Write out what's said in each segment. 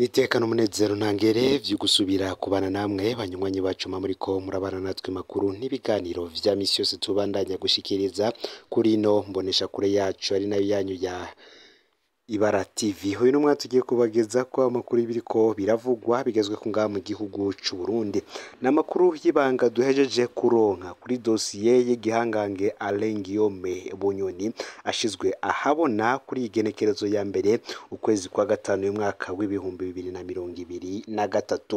nitekana umunezero ntangere byo gusubira kubana namwe banywanyi bacu muri ko murabana natwe makuru n'ibiganiro bya misi yose tubandanya gushyikiriza kuri ino mbonesha kure yacu ari nayo yanyu ya Ibara TV hoyo n'umwe tugiye kubageza ko amakuru y'ibiriko biravugwa bigezwe ku ngaha mu gihugu cy'u Burundi ni amakuru y'ibanga duhejeje kuronka kuri dosiye y'igihangange Alain Guillaume Bunyoni ashyizwe ahabona kuri igenekerezo ya mbere ukwezi kwa gatanu y'umwaka w'ibihumbi bibiri na mirongo ibiri na gatatu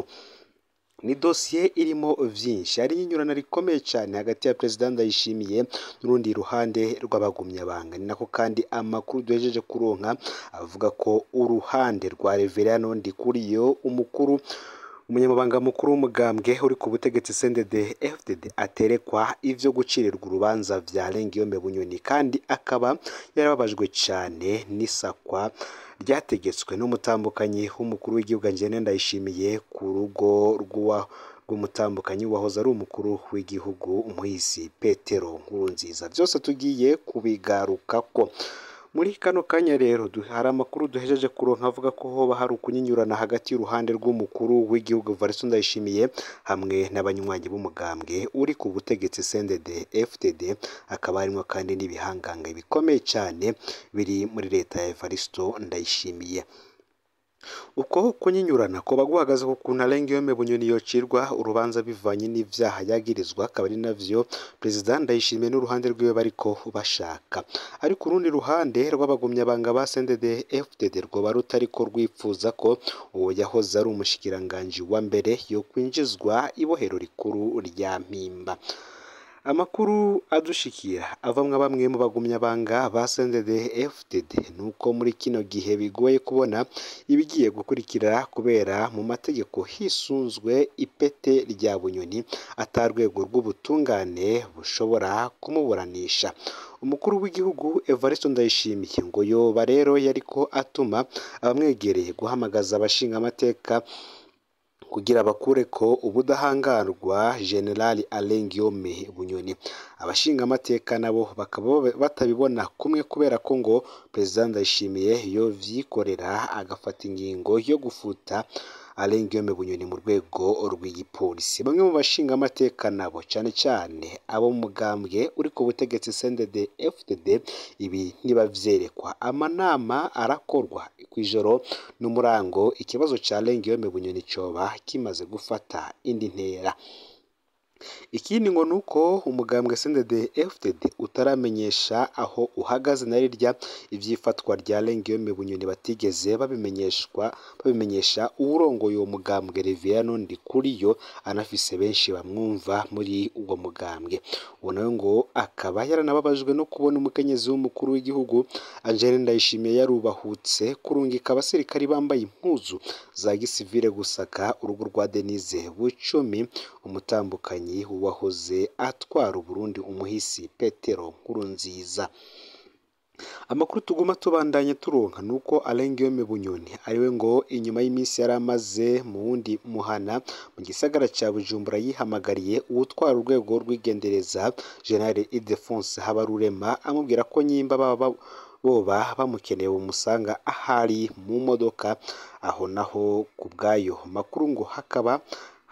ni dosiye irimo byinshi hari inyurana rikomeye cyane hagati ya perezida ndayishimiye n'urundi ruhande rw'abagumyabanga ni nako kandi amakuru duhejeje kuronka avuga ko uruhande rwa kuri yo umukuru umunyamabanga mukuru w'umugambwe uri ku butegetsi cndd fdd aterekwa ibyo gucirirwa urubanza bya Lengiyome Bunyoni kandi akaba yarababajwe cyane n'isakwa ryategetswe n'umutambukanyi w'umukuru w'igihugu Ngene Ndayishimiye ku rugo rw'umutambukanyi wahoze ari umukuru w'igihugu umuhisi Petero Nkurunziza byose tugiye kubigaruka ko muri kano kanya rero hari amakuru duhejeje kuronka avuga ko hoba hari ukunyunyurana hagati y'uruhande rw'umukuru w'igihugu Valestin Ndayishimiye hamwe n'abanywanyi b'umugambwe uri ku butegetsi CNDD FTD akaba harimo kandi n'ibihangange bikomeye cyane biri muri leta ya Evaristo Ndayishimiye uko kunyurana kuba guhagazeho ukuntu arengeyome bunyoni yocirwa urubanza bivanye n'ibyaha yagirizwa akaba ari navyo perezida ndayishimiye n'uruhande rwiwe bariko bashaka ariko urundi ruhande rw'abagumyabanga ba sendede fdd rwoba rutariko rwifuza ko uwo yahoze ari umushikiranganji wa mbere yo kwinjizwa ibohero rikuru rya mpimba amakuru adushikira ava bamwe mu bagumyabanga ba sendede fdd ni uko muri kino gihe bigoye kubona ibigiye gukurikira kubera mu mategeko hisunzwe ipete rya bunyoni atarwego rw'ubutungane bushobora kumuburanisha umukuru w'igihugu evariste ndayishimiye ngo yoba rero yariko atuma abamwegereye guhamagaza abashinga amateka kugira bakureko ubudahangarwa General Alain Guillaume Bunyoni abashinga amateka nabo bakaba batabibona kumwe kubera ko ngo Perezida Ndayishimiye vyikorera agafata ingingo yo gufuta Alain Guillaume Bunyoni mu rwego rw'igipolisi bamwe mu bashinga amateka nabo cyane cyane abo mu mugambwe uri ku butegetsi CNDD FDD ibi ntibavyerekwa amanama arakorwa ijoro n'umurango ikibazo cya Alain Guillaume Bunyoni coba kimaze gufata indi ntera Ikindi ngo ni uko umugambwe CNDD FDD utaramenyesha aho uhagaze na rirya iby'ifatwa rya Lengiyombe Bunyoni batigeze babimenyesha uwurongoye uwo mugambwe kuri yo anafise benshi bamwumva muri uwo mugambwe uwo nawe ngo akaba yaranababajwe no kubona umukenyezi w'umukuru w'igihugu Angeline Ndayishimiye yarubahutse kurungika abasirikare bambaye impuzu za gisivile gusaka urugo rwa Denise Bucumi umutambukanyi batandukanye w'uwahoze atwara Uburundi umuhisi Petero Nkurunziza amakuru tuguma tubandanye turonka nuko uko Alain Guillaume Bunyoni ariwe ngo inyuma y'iminsi yari amaze mu wundi muhana mu gisagara cya Bujumbura yihamagariye uwutwara urwego rw'igendereza General idefonse Habarurema amubwira ko nyimba baba boba bamukeneye umusanga ahari mu modoka aho naho ku bwayo makuru ngo hakaba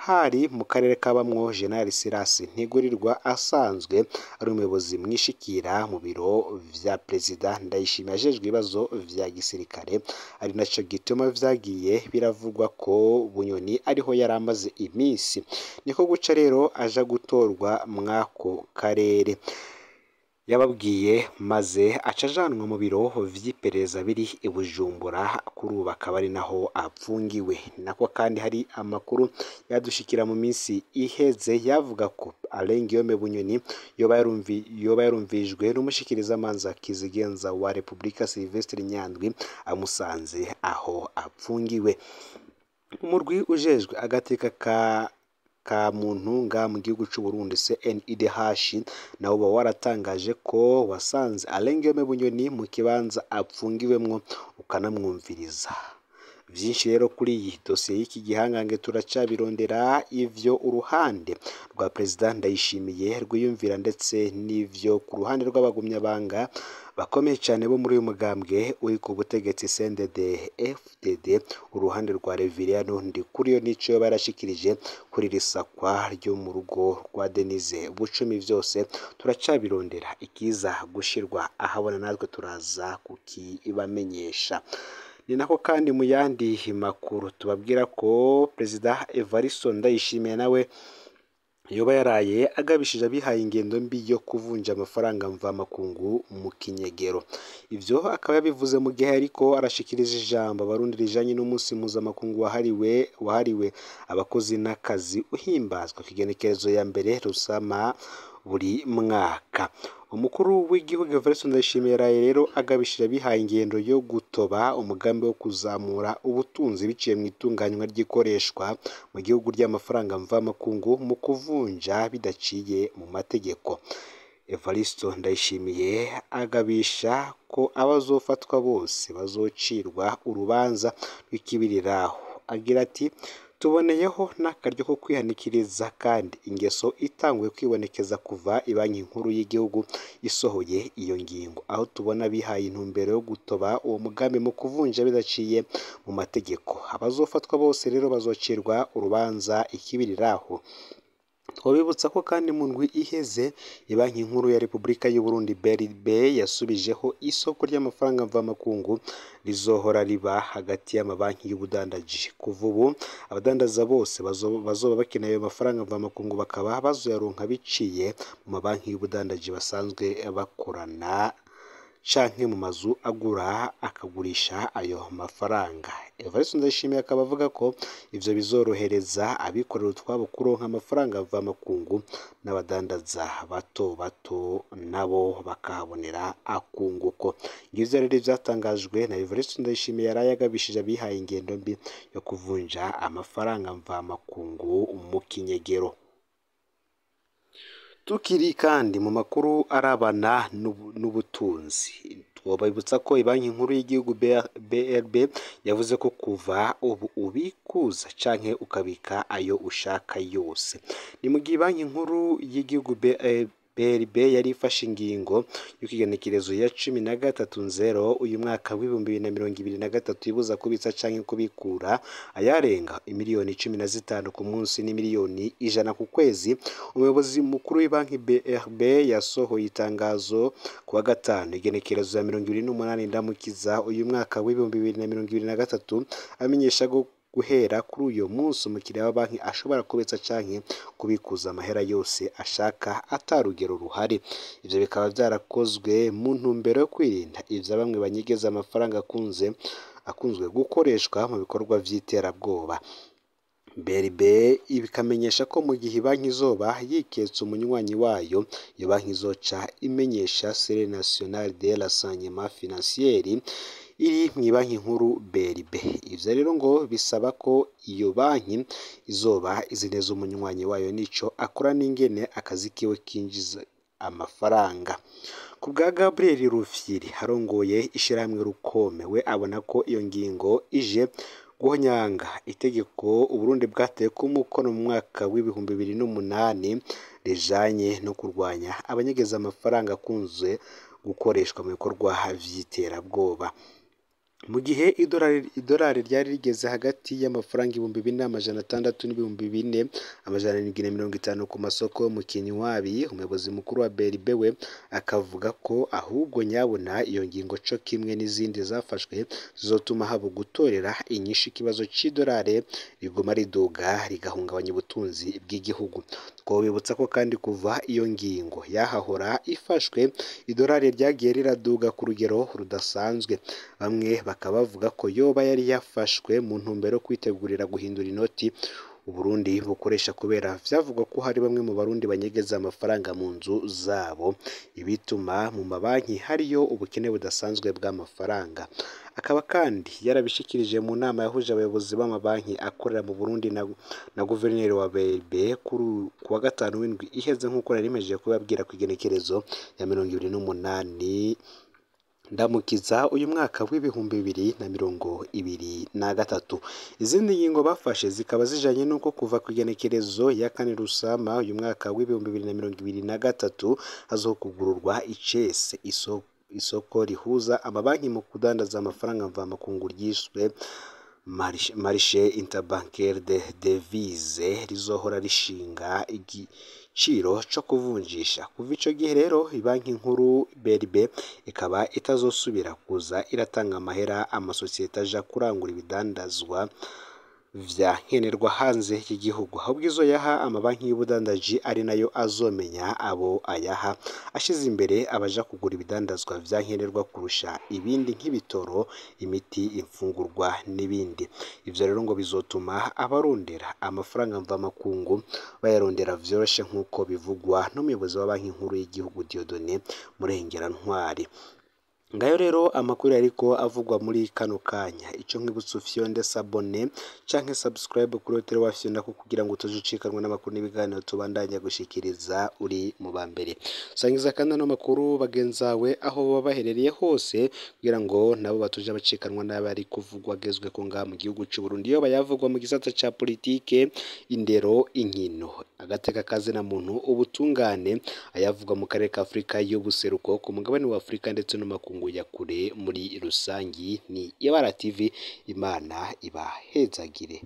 hari mu karere ka Bamwo General Silas Ntigurirwa asanzwe ari umuyobozi mwishikira mu biro vya perezida Ndayishimiye ajejwe ibibazo vya gisirikare ari naco gituma vyagiye biravugwa ko Bunyoni ariho yari amaze iminsi niko guca rero aja gutorwa mwako karere yababwiye maze aca ajanwa mu biro vy'iperereza biri i Bujumbura kuri ubu akaba ari naho apfungiwe nako kandi hari amakuru yadushikira mu minsi iheze yavuga ko Alain Guillaume Bunyoni yoba yarumvi yoba yarumvijwe n'umushikiriza amanza kizigenza wa repubulika Sylvestre Nyandwi amusanze aho apfungiwe umurwi ujejwe agateka ka ka muntu nga mu gihugu cy'u Burundi CNIDH nawo uba waratangaje ko wasanze alengeme Bunyoni mu kibanza apfungiwemwo ukanamwumviriza byinshi rero kuri iyi dosiye y'iki gihangange turacabirondera ivyo uruhande rwa perezida Ndayishimiye rwiyumvira ndetse n'ivyo ku ruhande rw'abagumyabanga bakomeye cyane bo muri uyu mugambwe uri ku butegetsi sendede fdd uruhande rwa reviriyano ndikuriyo n'icyo barashyikirije kuri iri ryo mu rugo rwa denise bucumi byose turacabirondera ikiza gushyirwa ahabona natwe turaza kukibamenyesha ni nako kandi mu yandi makuru tubabwira ko perezida evaristo ndayishimiye nawe yoba yaraye agabishije abihaye ingendo mbi yo kuvunja amafaranga mvamakungu mu kinyegero ibyo akaba yabivuze mu gihe ariko arashikiriza ijambo abarundi rijanye n'umunsi mpuzamakungu wahariwe wahariwe abakozi n'akazi uhimbazwa ku igenekerezo ya mbere rusama buri mwaka umukuru w'igihugu everson ndayishimiye rero agabishira bihaye ingendo yo gutoba umugambi wo kuzamura ubutunzi biciye mu itunganywa ry'ikoreshwa mu gihugu ry'amafaranga mvamakungu mu kuvunja bidaciye mu mategeko evaristo ndayishimiye agabisha ko abazofatwa bose bazocirwa urubanza rw'ikibiriraho agira ati tuboneyeho n'akaryo ko kwihanikiriza kandi ingeso itanguye kwibonekeza kuva banki nkuru y'igihugu isohoye iyo ngingo aho tubona bihaye intumbero yo gutoba uwo mugambi mu kuvunja bidaciye mu mategeko abazofatwa bose rero bazocirwa urubanza ikibiriraho. twabibutsa ko kandi mu ndwi iheze banki nkuru ya repubulika y'u Burundi BRB yasubijeho isoko ry'amafaranga mvamakungu rizohora riba hagati y'amabanki y'ubudandaji kuva ubu abadandaza bose bazoba bakeneye ayo mafaranga mvamakungu bakaba bazoyaronka biciye mu mabanki y'ubudandaji basanzwe bakorana canke mu mazu agura akagurisha ayo mafaranga Evariste Ndayishimiye akaba avuga ko ivyo bizorohereza abikorera utwabo kuronka amafaranga mvamakungu n'abadandaza bato bato nabo bakabonera akunguko ngivyo rero ivyatangajwe na Evariste Ndayishimiye yaraye agabishije abihaye ingendo mbi yo kuvunja amafaranga mva mvamakungu mu kinyegero tukiri kandi mu makuru arabana n'ubutunzi twabibutsa ko banki nkuru y'igihugu BRB yavuze ko kuva ubu ubikuza cyangwa ukabika ayo ushaka yose ni mu gihe banki nkuru y'igihugu PLB yari ifashe ingingo y'ikigenekerezo ya cumi na gatatu nzero uyu mwaka w'ibihumbi bibiri na mirongo ibiri na gatatu ibuza kubitsa cyangwa kubikura ayarenga miliyoni cumi na zitanu ku munsi ni miliyoni ijana ku kwezi umuyobozi mukuru w'ibanki BRB yasohoye itangazo ku wa gatanu igenekerezo ya mirongo ibiri n'umunani ndamukiza uyu mwaka w'ibihumbi bibiri na mirongo ibiri na gatatu amenyesha guhera kuri uyu munsi umukiriya wa banki ashobora kubitsa cyangwa kubikuza amahera yose ashaka atarugero ruhari ibyo bikaba byarakozwe mu ntumbero yo kwirinda ibya bamwe banyegeza amafaranga akunze akunzwe gukoreshwa mu bikorwa by'iterabwoba BRBA ibikamenyesha ko mu gihe banki izoba yiketse umunywanyi wayo iyo banki izoca imenyesha sere nasiyonari de ransanyema finansiyeri iri mu banki nkuru BRD, ibyo rero ngo bisaba ko iyo banki izoba izi neza umunywanyi wayo n'icyo akora n'ingene akazi kiwe kinjiza amafaranga. Ku bwa Gabriel Rufyiri harongoye ishyirahamwe Rukome we abona ko iyo ngingo ije guhonyanga itegeko Uburundi bwataye ku mukono mu mwaka w'ibihumbi bibiri n'umunani rijanye no kurwanya abanyegeza amafaranga akunze gukoreshwa mu bikorwa vy'iterabwoba. mu gihe idolari ryari rigeze hagati y'amafaranga ibihumbi bine amajana atandatu n'ibihumbi bine amajana arindwi na mirongo itanu ku masoko Mukinyiwabo umuyobozi mukuru wa BRB we akavuga ko ahubwo nyabuna iyo ngingo co kimwe n'izindi zafashwe zizotuma haba gutorera inyishu ikibazo c'idolari riguma riduga rigahungabanya ubutunzi bw'igihugu twabibutsa ko kandi kuva iyo ngingo y'ahahora ifashwe idolari ryagiye riraduga ku rugero rudasanzwe bamwe bakaba bavuga ko yoba yari yafashwe mu ntumbero yo kwitegurira guhindura inoti Burundi bukoresha kubera byavugwa ko hari bamwe mu barundi banyegeza amafaranga mu nzu zabo ibituma mu mabanki hariyo ubukene budasanzwe bw'amafaranga akaba kandi yarabishikirije mu nama yahuje abayobozi b'amabanki akorera mu Burundi na, na guverineri wa BRB kuri kuwa gatanu w'indwi iheze nk'uko yari yemeje kubabwira ku igenekerezo ya mirongo ibiri n'umunani ndamukiza uyu mwaka w'ibihumbi bibiri na mirongo ibiri na gatatu izindi ngingo bafashe zikaba zijanye n'uko kuva ku igenekerezo ya kane rusama uyu mwaka w'ibihumbi bibiri na mirongo ibiri na gatatu hazokugururwa icese isoko rihuza amabanki mu kudandaza amafaranga mvamakungu ryiswe marishe intabankeri de devize rizohora rishinga igiciro cyo kuvunjisha kuva icyo gihe rero banki nkuru BRB ikaba itazosubira kuza iratanga amahera amasosiyete aja kurangura ibidandazwa byankenerwa hanze y'igihugu ahubwo izo yaha amabanki y'ubudandaji ari nayo azomenya abo ayaha ashyize imbere abaja kugura ibidandazwa byankenerwa kurusha ibindi nk'ibitoro imiti imfungurwa n'ibindi ibyo rero ngo bizotuma abarondera amafaranga mvamakungu bayarondera byoroshye nk'uko bivugwa n'umuyobozi wa banki nkuru y'igihugu Dieudonné Murengerantwari ngayo rero amakuru ariko avugwa muri kano kanya icyo nkibutsa ufiyonde sabone cyangwa subscribe kuri hoteli wa fiyonda kugira ngo tuzucikanwe n'amakuru n'ibiganiro tubandanya gushikiriza uri mu ba mbere usangiza kandi ano makuru bagenzawe aho baba baherereye hose kugira ngo nabo batuje bacikanwa n'abari kuvugwa agezwe ku ngaha mu gihugu cy'u Burundi iyo bayavugwa mu gisata cya politike indero inkino agateka na muntu ubutungane ayavugwa mu karere ka Afurika y'ubuseruko ku mugabane wa Afurika ndetse no makungu ya kure muri rusange ni ibara TV imana ibahezagire